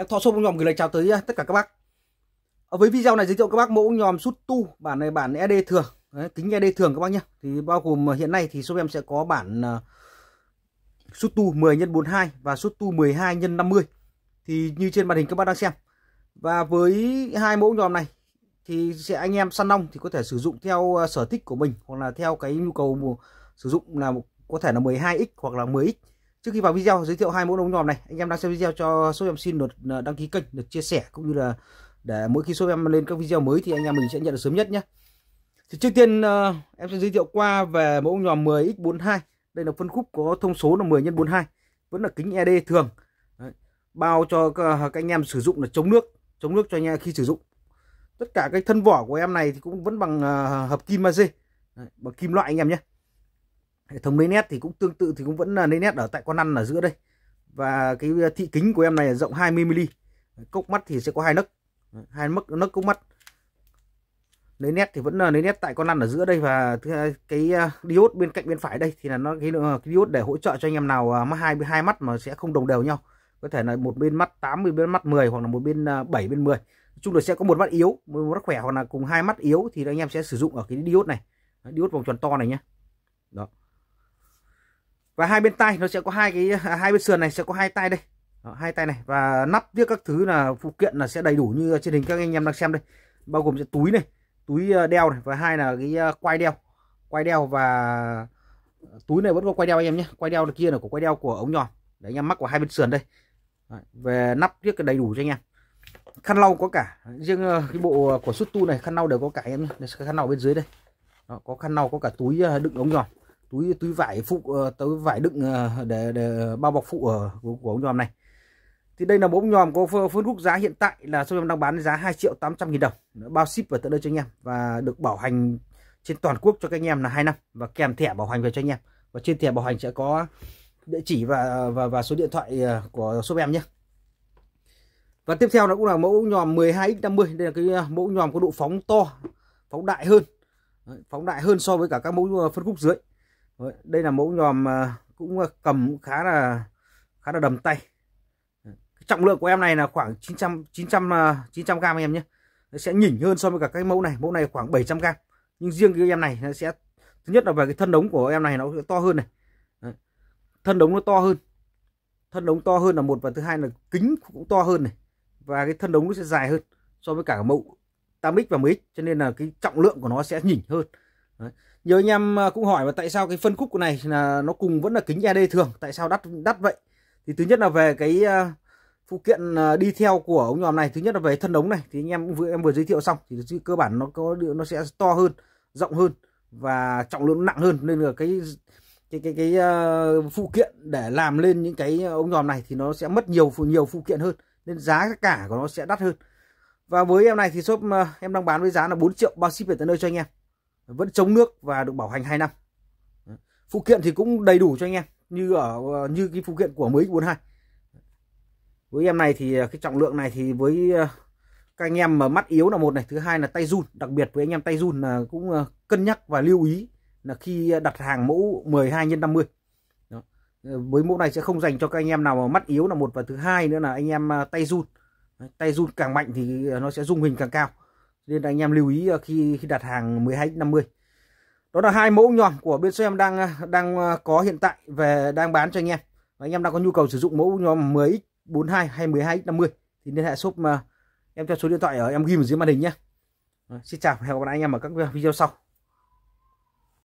Em Thọ Sôm Nhòm gửi lời chào tới à, tất cả các bác. Ở ờ, với video này giới thiệu các bác mẫu nhòm sút tu bản này bản ED thường, Đấy, kính ED thường các bác nhé. Thì bao gồm à, hiện nay thì shop em sẽ có bản uh, sút tu 10 x 42 và sút tu 12 x 50. Thì như trên màn hình các bác đang xem. Và với hai mẫu nhòm này thì sẽ anh em săn ong thì có thể sử dụng theo sở thích của mình hoặc là theo cái nhu cầu sử dụng là có thể là 12x hoặc là 10x Trước khi vào video giới thiệu hai mẫu ống nhòm này, anh em đang xem video cho số em xin được ờ, đăng ký kênh, được chia sẻ cũng như là để mỗi khi số em lên các video mới thì anh em mình sẽ nhận được sớm nhất nhé. Thì trước tiên ờ, em sẽ giới thiệu qua về mẫu nhòm 10x42. Đây là phân khúc có thông số là 10 x 42, vẫn là kính ED thường. Đấy. Bao cho ờ, các anh em sử dụng là chống nước, chống nước cho anh em khi sử dụng. Tất cả cái thân vỏ của em này thì cũng vẫn bằng hợp kim magie, bằng kim loại anh em nhé hệ thống lấy nét thì cũng tương tự thì cũng vẫn là lấy nét ở tại con lăn ở giữa đây và cái à, thị kính của em này là rộng 20 mm cốc mắt thì sẽ có hai nấc hai mức nấc cốc mắt lấy nét thì vẫn là lấy nét tại con lăn ở giữa đây và cái à, diode bên cạnh bên phải đây thì là nó cái, à, cái diode để hỗ trợ cho anh em nào mắc hai hai mắt mà sẽ không đồng đều nhau có thể là một bên mắt 80 bên mắt 10 hoặc là một bên 7 bên 10 Nói chung là sẽ có một mắt yếu một mắt khỏe hoặc là cùng hai mắt yếu thì anh em sẽ sử dụng ở cái diode này diode vòng tròn to này nhé đó và hai bên tay nó sẽ có hai cái à, hai bên sườn này sẽ có hai tay đây đó, hai tay này và nắp tiếp các thứ là phụ kiện là sẽ đầy đủ như trên hình các anh em đang xem đây bao gồm sẽ túi này túi ờ, đeo này và hai là cái ờ, quai đeo quai đeo và ờ, túi này vẫn có quai đeo anh em nhé quai đeo kia là của quai đeo của ống nhòm để anh em mắc của hai bên sườn đây về nắp tiếc đầy đủ cho anh em khăn lau có cả riêng cái bộ của xuất tu này khăn lau đều có cả em nhé khăn lau bên dưới đây Đó, có khăn lau có cả túi đựng ống nhòm túi túi vải phụ ờ, túi vải đựng ờ, để, để bao bọc phụ ở của, của ống nhòm này thì đây là mẫu nhòm có phân khúc giá hiện tại là số em đang bán giá 2 triệu 800 nghìn đồng bao ship về tận nơi cho anh em và được bảo hành trên toàn quốc cho các anh em là 2 năm và kèm thẻ bảo hành về cho anh em và trên thẻ bảo hành sẽ có địa chỉ và và, và số điện thoại ờ, của shop em nhé và tiếp theo nó cũng là mẫu nhòm 12x50 đây là cái mẫu nhòm có độ phóng to phóng đại hơn phóng đại hơn so với cả các mẫu phân khúc dưới Vâng, đây là mẫu nhòm à, cũng à, cầm khá là khá là đầm tay trọng lượng của em này là khoảng 900 900 900 gram em nhé nó sẽ nhỉnh hơn so với cả cái mẫu này mẫu này khoảng 700 gram nhưng riêng cái em này nó sẽ thứ nhất là về cái thân đống của em này nó sẽ to hơn này thân đống nó to hơn thân đống to hơn là một và thứ hai là kính cũng to hơn này và cái thân đống nó sẽ dài hơn so với cả mẫu 8x và 10x cho nên là cái trọng lượng của nó sẽ nhỉnh hơn nhiều anh em à, cũng hỏi mà tại sao cái phân khúc của này là nó cùng vẫn là kính AD thường, tại sao đắt đắt vậy? Thì thứ nhất là về cái à, phụ kiện à, đi theo của ống nhòm này, thứ nhất là về thân ống này thì anh em vừa em vừa giới thiệu xong thì cơ bản nó có nó sẽ to hơn, rộng hơn và trọng lượng nặng hơn nên là cái cái cái cái phụ kiện để làm lên những cái ống nhòm này thì nó sẽ mất nhiều phụ nhiều phụ kiện hơn nên giá cả của nó sẽ đắt hơn. Và với em này thì shop em đang bán với giá là 4 triệu bao ship về tận nơi cho anh em vẫn chống nước và được bảo hành 2 năm phụ kiện thì cũng đầy đủ cho anh em như ở như cái phụ kiện của mới 42 với em này thì cái trọng lượng này thì với ờ, các anh em mà mắt yếu là một này thứ hai là tay run đặc biệt với anh em tay run là cũng ờ, cân nhắc và lưu ý là khi đặt hàng mẫu 12 x 50 Đó. Ờ, với mẫu này sẽ không dành cho các anh em nào mà mắt yếu là một và thứ hai nữa là anh em tay run tay run càng mạnh thì nó sẽ dung hình càng cao nên anh em lưu ý ờ, khi khi đặt hàng 1250 đó là hai mẫu nhòm của bên em đang ờ, đang ờ, có hiện tại về đang bán cho anh em và anh em đang có nhu cầu sử dụng mẫu nhòm 10x42 hay 12x50 thì liên hệ shop mà em cho số điện thoại ở em ghi ở dưới màn hình nhé Xin chào và hẹn gặp lại anh em ở các video sau